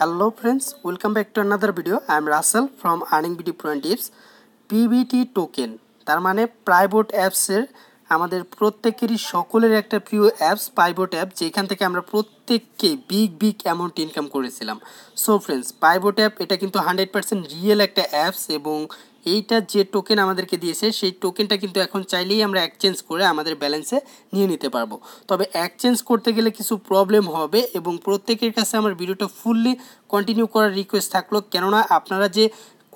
hello friends welcome back to another video I am Rasel from earning BD point tips PBT token তার মানে private অ্যাপসের আমাদের প্রত্যেকেরই সকলের একটা প্রিয় অ্যাপস পাইবোট অ্যাপ যেখান থেকে আমরা প্রত্যেককে বিগ বিগ অ্যামাউন্ট ইনকাম করেছিলাম সো ফ্রেন্ডস পাইবোট অ্যাপ এটা কিন্তু হান্ড্রেড পার্সেন্ট রিয়েল একটা অ্যাপস এবং এইটা যে টোকেন আমাদেরকে দিয়েছে সেই টোকেনটা কিন্তু এখন চাইলেই আমরা এক্সচেঞ্জ করে আমাদের ব্যালেন্সে নিয়ে নিতে পারবো তবে এক্সচেঞ্জ করতে গেলে কিছু প্রবলেম হবে এবং প্রত্যেকের কাছে আমার ভিডিওটা ফুললি কন্টিনিউ করার রিকোয়েস্ট থাকলো কেননা আপনারা যে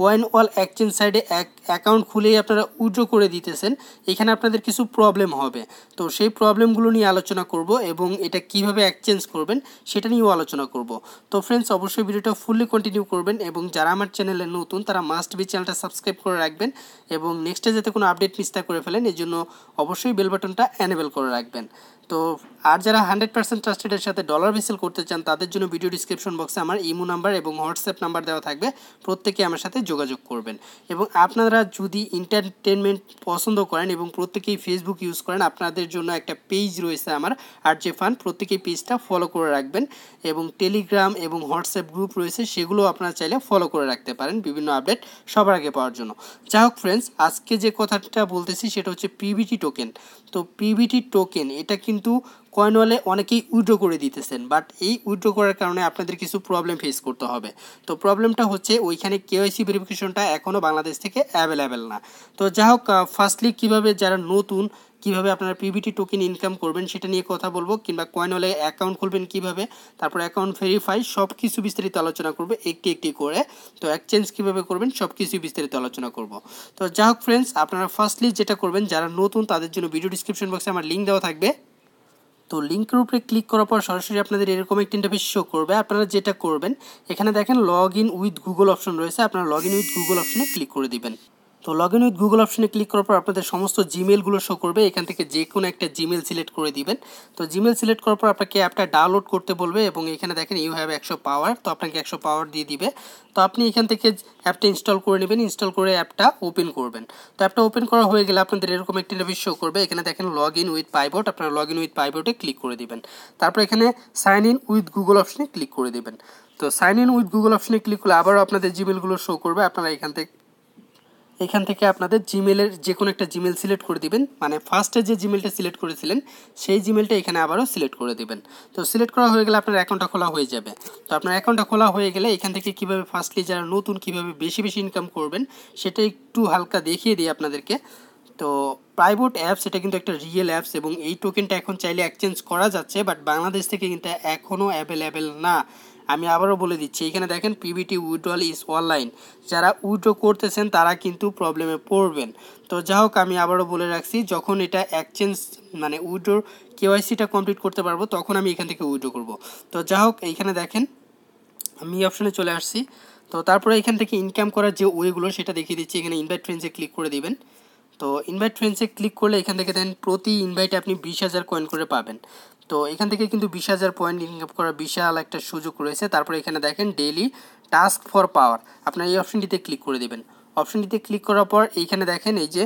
কয়েন ওয়াল এক্সচেঞ্জ সাইডে এক অ্যাকাউন্ট খুলেই আপনারা উইড্রো করে দিতেছেন এখানে আপনাদের কিছু প্রবলেম হবে তো সেই প্রবলেমগুলো নিয়ে আলোচনা করব এবং এটা কিভাবে এক্সচেঞ্জ করবেন সেটা নিয়েও আলোচনা করব তো ফ্রেন্ডস অবশ্যই ভিডিওটা ফুললি কন্টিনিউ করবেন এবং যারা আমার চ্যানেলে নতুন তারা মাস্ট বি চ্যানেলটা সাবস্ক্রাইব করে রাখবেন এবং নেক্সটে যাতে কোনো আপডেট মিস না করে ফেলেন এই জন্য অবশ্যই বেল বাটনটা অ্যানেবেল করে রাখবেন তো আর যারা হান্ড্রেড পার্সেন্ট ট্রাস্টেডের সাথে ডলার ভেসেল করতে চান তাদের জন্য ভিডিও ডিসক্রিপশন বক্সে আমার ইমো নাম্বার এবং হোয়াটসঅ্যাপ নাম্বার দেওয়া থাকবে প্রত্যেকে আমার সাথে যোগাযোগ করবেন এবং আপনারা যদি এন্টারটেনমেন্ট পছন্দ করেন এবং প্রত্যেকেই ফেসবুক ইউজ করেন আপনাদের জন্য একটা পেজ রয়েছে আমার আর যে ফান প্রত্যেকেই পেজটা ফলো করে রাখবেন এবং টেলিগ্রাম এবং হোয়াটসঅ্যাপ গ্রুপ রয়েছে সেগুলো আপনারা চাইলে ফলো করে রাখতে পারেন বিভিন্ন আপডেট সবার আগে পাওয়ার জন্য যাই হোক ফ্রেন্ডস আজকে যে কথাটা বলতেছি সেটা হচ্ছে পিভিটি টোকেন তো পিভিটি টোকেন এটা কিন্তু কিন্তু কয়েন ওয়ালে অনেকেই উইড্রো করে দিতেছেন বাট এই উইড্রো করার কারণে আপনাদের কিছু প্রবলেম ফেস করতে হবে তো প্রবলেমটা হচ্ছে ওইখানে কেওয়াইসি ভেরিফিকেশনটা এখনও বাংলাদেশ থেকে অ্যাভেলেবেল না তো যাই হোক ফার্স্টলি কীভাবে যারা নতুন কিভাবে আপনারা পিভিটি টোকেন ইনকাম করবেন সেটা নিয়ে কথা বলবো কিংবা কয়েন ওয়ালে অ্যাকাউন্ট খুলবেন কীভাবে তারপর অ্যাকাউন্ট ভেরিফাই সব কিছু বিস্তারিত আলোচনা করবো একটি একটি করে তো এক্সচেঞ্জ কিভাবে করবেন সব কিছু বিস্তারিত আলোচনা করব তো যা হোক ফ্রেন্ডস আপনারা ফার্স্টলি যেটা করবেন যারা নতুন তাদের জন্য ভিডিও ডিসক্রিপশন বক্সে আমার লিঙ্ক দেওয়া থাকবে তো লিঙ্কের উপরে ক্লিক করার পর সরাসরি আপনাদের এরকম একটি ইন্টারফেস শো করবে আপনারা যেটা করবেন এখানে দেখেন log in with Google option রয়েছে আপনারা লগ ইন উইথ গুগল অপশনে ক্লিক করে দিবেন তো লগ ইন উইথ গুগল অপশনে ক্লিক করার পর আপনাদের সমস্ত জিমেলগুলো শো করবে এখান থেকে যে কোনো একটা জিমেল সিলেক্ট করে দিবেন তো জিমেল সিলেক্ট করার পর আপনাকে অ্যাপটা ডাউনলোড করতে বলবে এবং এখানে দেখেন ইউ হ্যাভ একশো পাওয়ার তো আপনাকে একশো পাওয়ার দিয়ে দিবে তো আপনি এখান থেকে অ্যাপটা ইনস্টল করে নেবেন ইনস্টল করে অ্যাপটা ওপেন করবেন তো অ্যাপটা ওপেন করা হয়ে গেলে আপনাদের এরকম একটি ইন্টারভিউ শো করবে এখানে দেখেন লগ ইন উইথ পাইবোট আপনারা লগ ইন উইথ পাইবোটে ক্লিক করে দিবেন তারপর এখানে সাইন ইন উইথ গুগল অপশনে ক্লিক করে দিবেন তো সাইন ইন উইথ গুগল অপশনে ক্লিক করলে আবারও আপনাদের জিমেলগুলো শো করবে আপনারা এখান থেকে এখান থেকে আপনাদের জিমেলের যে কোনো একটা জিমেল সিলেক্ট করে দিবেন মানে ফার্স্টে যে জিমেলটা সিলেক্ট করেছিলেন সেই জিমেলটা এখানে আবারও সিলেক্ট করে দিবেন তো সিলেক্ট করা হয়ে গেলে আপনার অ্যাকাউন্টটা খোলা হয়ে যাবে তো আপনার অ্যাকাউন্টটা খোলা হয়ে গেলে এখান থেকে কীভাবে ফার্স্টলি যারা নতুন কীভাবে বেশি বেশি ইনকাম করবেন সেটা একটু হালকা দেখিয়ে দিই আপনাদেরকে তো প্রাইভেট অ্যাপস এটা কিন্তু একটা রিয়েল অ্যাপস এবং এই টোকেনটা এখন চাইলে এক্সচেঞ্জ করা যাচ্ছে বাট বাংলাদেশ থেকে কিন্তু এখনও অ্যাভেলেবেল না আমি আবারও বলে দিচ্ছি এখানে দেখেন পিবিটি উইড্রল ইজ অনলাইন যারা উইড্রো করতেছেন তারা কিন্তু প্রবলেমে পড়বেন তো যা হোক আমি আবারও বলে রাখছি যখন এটা এক্সচেঞ্জ মানে উইড্রোর কেওয়াইসিটা কমপ্লিট করতে পারবো তখন আমি এখান থেকে উইড্রো করব তো যা হোক এইখানে দেখেন আমি অপশনে চলে আসছি তো তারপরে এখান থেকে ইনকাম করার যে ওয়েগুলো সেটা দেখিয়ে দিচ্ছি এখানে ইনভাইট ফ্রেন্ডসে ক্লিক করে দেবেন তো ইনভাইট ফ্রেন্ডসে ক্লিক করলে এখান থেকে দেন প্রতি ইনভাইটে আপনি বিশ হাজার কয়েন করে পাবেন তো এখান থেকে কিন্তু বিশ হাজার পয়েন্ট ইনকাম করার বিশাল একটা সুযোগ রয়েছে তারপরে এখানে দেখেন ডেইলি টাস্ক ফর পাওয়ার আপনার এই অপশনটিতে ক্লিক করে দেবেন অপশনটিতে ক্লিক করার পর এইখানে দেখেন এই যে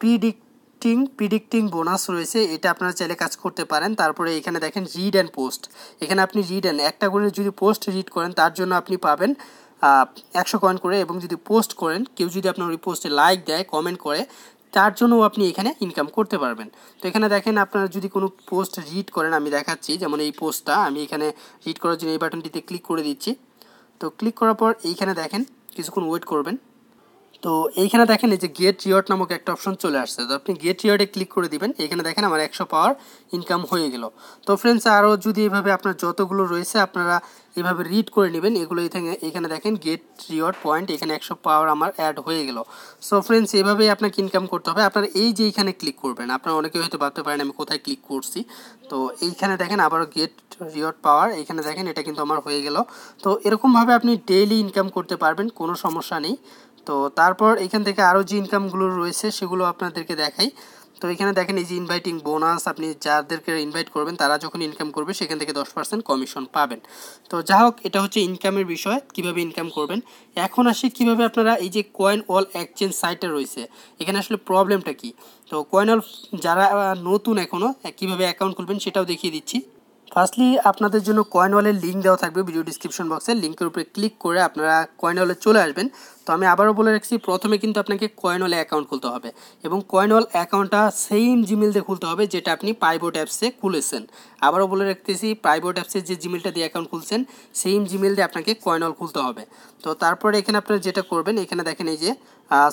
প্রিডিক্টিং প্রিডিক্টিং বোনাস রয়েছে এটা আপনারা চাইলে কাজ করতে পারেন তারপরে এখানে দেখেন রিড অ্যান্ড পোস্ট এখানে আপনি রিড অ্যান্ড একটা করে যদি পোস্ট রিড করেন তার জন্য আপনি পাবেন একশো কয়েন করে এবং যদি পোস্ট করেন কেউ যদি আপনার ওই পোস্টে লাইক দেয় কমেন্ট করে তার জন্যও আপনি এখানে ইনকাম করতে পারবেন তো এখানে দেখেন আপনারা যদি কোনো পোস্ট রিড করেন আমি দেখাচ্ছি যেমন এই পোস্টটা আমি এখানে রিড করার জন্য এই বাটনটিতে ক্লিক করে দিচ্ছি তো ক্লিক করার পর এইখানে দেখেন কিছুক্ষণ ওয়েট করবেন তো এইখানে দেখেন এই যে গেট রিওয়ার্ড নামক একটা অপশন চলে আসছে তো আপনি গেট রিওয়ার্ডে ক্লিক করে দিবেন এখানে দেখেন আমার একশো পাওয়ার ইনকাম হয়ে গেল তো ফ্রেন্ডস আরও যদি এভাবে আপনার যতগুলো রয়েছে আপনারা এভাবে রিড করে নেবেন এগুলো এখানে দেখেন গেট রিওয়ার্ড পয়েন্ট এখানে একশো পাওয়ার আমার অ্যাড হয়ে গেল সো ফ্রেন্ডস এভাবেই আপনাকে ইনকাম করতে হবে আপনার এই যে এইখানে ক্লিক করবেন আপনার অনেকে হয়তো ভাবতে পারেন আমি কোথায় ক্লিক করছি তো এইখানে দেখেন আবারও গেট রিওয়ার্ড পাওয়ার এখানে দেখেন এটা কিন্তু আমার হয়ে গেল তো এরকমভাবে আপনি ডেইলি ইনকাম করতে পারবেন কোনো সমস্যা নেই তো তারপর এখান থেকে আরও যে ইনকামগুলো রয়েছে সেগুলো আপনাদেরকে দেখাই তো এখানে দেখেন এই যে ইনভাইটিং বোনাস আপনি যাদেরকে ইনভাইট করবেন তারা যখন ইনকাম করবে সেখান থেকে দশ পার্সেন্ট কমিশন পাবেন তো যা হোক এটা হচ্ছে ইনকামের বিষয় কিভাবে ইনকাম করবেন এখন আসি কিভাবে আপনারা এই যে কয়েন অল এক্সচেঞ্জ সাইটটা রয়েছে এখানে আসলে প্রবলেমটা কি তো কয়েন অল যারা নতুন এখনও কীভাবে অ্যাকাউন্ট খুলবেন সেটাও দেখিয়ে দিচ্ছি ফার্স্টলি আপনাদের জন্য কয়েন ওয়ালের লিঙ্ক দেওয়া থাকবে ভিডিও ডিসক্রিপশন বক্সে লিঙ্কের উপরে ক্লিক করে আপনারা কয়েন ওয়ালে চলে আসবেন তো আমি আবারও বলে রাখছি প্রথমে কিন্তু আপনাকে কয়েন ওয়ালে অ্যাকাউন্ট খুলতে হবে এবং কয়েন ওয়াল অ্যাকাউন্টটা সেম জিমেল দিয়ে খুলতে হবে যেটা আপনি প্রাইভেট অ্যাপসে খুলেছেন আবারও বলে রাখতেছি প্রাইভেট অ্যাপসে যে জিমেলটা দিয়ে অ্যাকাউন্ট খুলছেন সেম জিমেল দিয়ে আপনাকে কয়েন ওয়াল খুলতে হবে তো তারপরে এখানে আপনারা যেটা করবেন এখানে দেখেন এই যে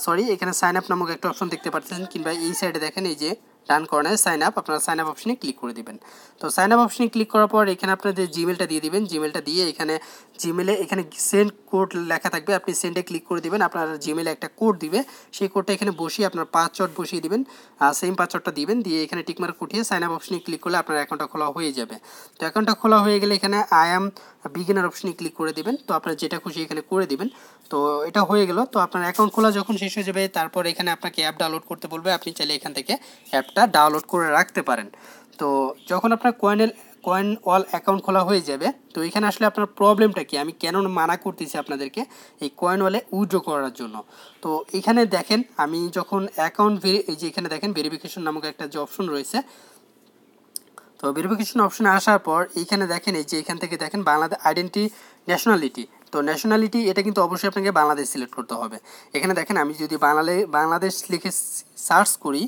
সরি এখানে সাইন আপ নামক একটা অপশন দেখতে পাচ্ছেন কিংবা এই সাইডে দেখেন এই যে রান কর্নারে সাইন আপ আপনারা সাইন আপ অপশনে ক্লিক করে দিবেন তো সাইন আপ অপশনে ক্লিক করার পর এখানে আপনাদের জিমেলটা দিয়ে দিবেন জিমেলটা দিয়ে এখানে জিমেলে এখানে সেন্ড কোড লেখা থাকবে আপনি সেন্ডে ক্লিক করে দিবেন আপনার জিমেলে একটা কোড দিবে সেই কোডটা এখানে বসিয়ে আপনার পাসওয়ার্ড বসিয়ে দিবেন সেম পাসওয়ার্ডটা দিবেন দিয়ে এখানে টিকমার্ক উঠিয়ে সাইন আপ অপশনে ক্লিক করলে আপনার অ্যাকাউন্টটা খোলা হয়ে যাবে তো অ্যাকাউন্টটা খোলা হয়ে গেলে এখানে আই অ্যাম বিগিনার অপশনে ক্লিক করে দিবেন তো আপনার যেটা খুশি এখানে করে দিবেন তো এটা হয়ে গেল তো আপনার অ্যাকাউন্ট খোলা যখন শেষ হয়ে যাবে তারপর এখানে আপনাকে অ্যাপ ডাউনলোড করতে বলবে আপনি চাইলে এখান থেকে অ্যাপটা অ্যাপটা ডাউনলোড করে রাখতে পারেন তো যখন আপনার কয়েনেল কয়েন ওয়াল অ্যাকাউন্ট খোলা হয়ে যাবে তো এখানে আসলে আপনার প্রবলেমটা কি আমি কেন মানা করতেছি আপনাদেরকে এই কয়েন ওয়ালে উইড্রো করার জন্য তো এখানে দেখেন আমি যখন অ্যাকাউন্ট ভেরি এই যে এখানে দেখেন ভেরিফিকেশন নামক একটা যে অপশন রয়েছে তো ভেরিফিকেশন অপশনে আসার পর এইখানে দেখেন এই যে এখান থেকে দেখেন বাংলাদেশ আইডেন্টি ন্যাশনালিটি তো ন্যাশনালিটি এটা কিন্তু অবশ্যই আপনাকে বাংলাদেশ সিলেক্ট করতে হবে এখানে দেখেন আমি যদি বাংলালে বাংলাদেশ লিখে সার্চ করি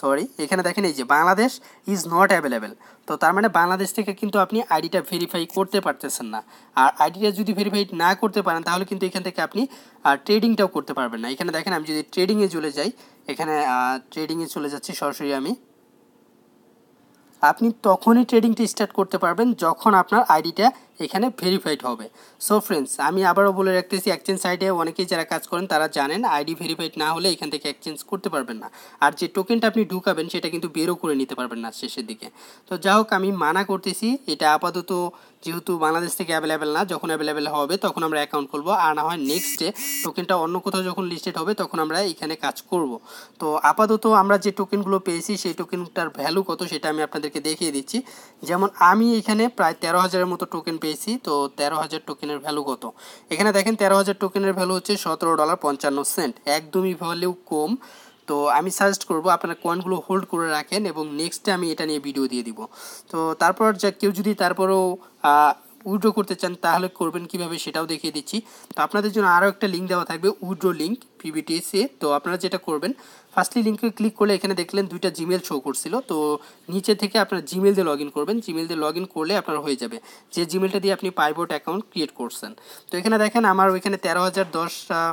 সরি এখানে দেখেন এই যে বাংলাদেশ ইজ নট অ্যাভেলেবেল তো তার মানে বাংলাদেশ থেকে কিন্তু আপনি আইডিটা ভেরিফাই করতে পারতেছেন না আর আইডিটা যদি ভেরিফাই না করতে পারেন তাহলে কিন্তু এখান থেকে আপনি ট্রেডিংটাও করতে পারবেন না এখানে দেখেন আমি যদি ট্রেডিংয়ে চলে যাই এখানে ট্রেডিংয়ে চলে যাচ্ছি সরাসরি আমি আপনি তখনই ট্রেডিংটা স্টার্ট করতে পারবেন যখন আপনার আইডিটা এখানে ভেরিফাইড হবে সো ফ্রেন্ডস আমি আবারও বলে রাখতেছি এক্সচেঞ্জ সাইটে অনেকেই যারা কাজ করেন তারা জানেন আইডি ভেরিফাইড না হলে এখান থেকে এক্সচেঞ্জ করতে পারবেন না আর যে টোকেনটা আপনি ঢুকাবেন সেটা কিন্তু বেরো করে নিতে পারবেন না শেষের দিকে তো যা হোক আমি মানা করতেছি এটা আপাতত যেহেতু বাংলাদেশ থেকে অ্যাভেলেবেল না যখন অ্যাভেলেবেল হবে তখন আমরা অ্যাকাউন্ট খুলবো আর না হয় নেক্সট ডে টোকেনটা অন্য কোথাও যখন লিস্টেড হবে তখন আমরা এখানে কাজ করব তো আপাতত আমরা যে টোকেনগুলো পেয়েছি সেই টোকেনটার ভ্যালু কত সেটা আমি আপনাদেরকে দেখিয়ে দিচ্ছি যেমন আমি এখানে প্রায় তেরো হাজারের মতো টোকেন পেয়েছি তো তেরো হাজার টোকেনের ভ্যালু কত এখানে দেখেন তেরো হাজার টোকেনের ভ্যালু হচ্ছে সতেরো ডলার পঞ্চান্ন সেন্ট একদমই ভ্যালু কম তো আমি সাজেস্ট করবো আপনারা কয়েনগুলো হোল্ড করে রাখেন এবং নেক্সটে আমি এটা নিয়ে ভিডিও দিয়ে দিব তো তারপর যে কেউ যদি তারপরেও উইড্রো করতে চান তাহলে করবেন কিভাবে সেটাও দেখিয়ে দিচ্ছি তো আপনাদের জন্য আরও একটা লিঙ্ক দেওয়া থাকবে উইড্রো লিঙ্ক পিবিটিএসে তো আপনারা যেটা করবেন ফার্স্টলি লিঙ্কে ক্লিক করলে এখানে দেখলেন দুইটা জিমেল শো করছিল তো নিচে থেকে আপনার জিমেল দিয়ে লগ ইন করবেন জিমেল দিয়ে লগ ইন করলে আপনার হয়ে যাবে যে জিমেলটা দিয়ে আপনি পাইবোট অ্যাকাউন্ট ক্রিয়েট করছেন তো এখানে দেখেন আমার ওইখানে তেরো হাজার দশ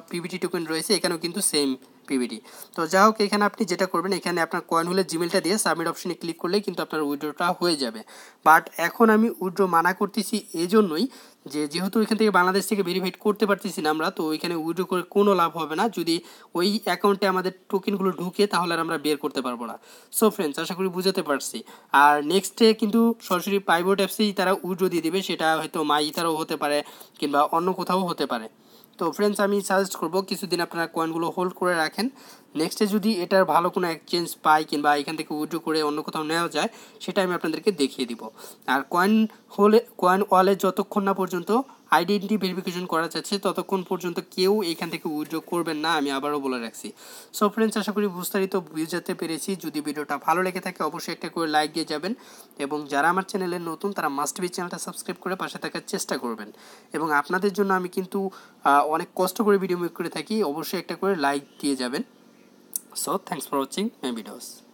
পিবিটি টোকেন রয়েছে এখানেও কিন্তু সেম পিবিডি তো যাই হোক এখানে আপনি যেটা করবেন এখানে আপনার কয়েন হলে জিমেলটা দিয়ে সাবমিট অপশনে ক্লিক করলে কিন্তু আপনার উইড্রোটা হয়ে যাবে বাট এখন আমি উইড্রো মানা করতেছি এজন্যই যে যেহেতু এখান থেকে বাংলাদেশ থেকে ভেরিফাইড করতে পারতেছি না আমরা তো ওইখানে উইড্রো করে কোনো লাভ হবে না যদি ওই অ্যাকাউন্টে আমাদের টোকেনগুলো ঢুকে তাহলে আর আমরা বের করতে পারবো না সো ফ্রেন্ডস আশা করি বুঝাতে পারছি আর নেক্সটে কিন্তু সরাসরি প্রাইভেট অ্যাপসেই তারা উইড্রো দিয়ে দেবে সেটা হয়তো মাই তারাও হতে পারে কিংবা অন্য কোথাও হতে পারে তো ফ্রেন্ডস আমি সাজেস্ট করবো কিছুদিন আপনারা কয়েনগুলো হোল্ড করে রাখেন নেক্সটে যদি এটার ভালো কোনো এক্সচেঞ্জ পাই কিংবা এখান থেকে উইড্রো করে অন্য কোথাও নেওয়া যায় সেটা আমি আপনাদেরকে দেখিয়ে দিব আর কয়েন হোলে কয়েন ওয়ালে যতক্ষণ না পর্যন্ত আইডেন্টি ভেরিফিকেশন করা যাচ্ছে ততক্ষণ পর্যন্ত কেউ এখান থেকে উইড্রো করবেন না আমি আবারও বলে রাখছি সো ফ্রেন্ডস আশা করি বিস্তারিত বুঝাতে পেরেছি যদি ভিডিওটা ভালো লেগে থাকে অবশ্যই একটা করে লাইক দিয়ে যাবেন এবং যারা আমার চ্যানেলে নতুন তারা মাস্ট বি চ্যানেলটা সাবস্ক্রাইব করে পাশে থাকার চেষ্টা করবেন এবং আপনাদের জন্য আমি কিন্তু অনেক কষ্ট করে ভিডিও মেক করে থাকি অবশ্যই একটা করে লাইক দিয়ে যাবেন so thanks for watching my videos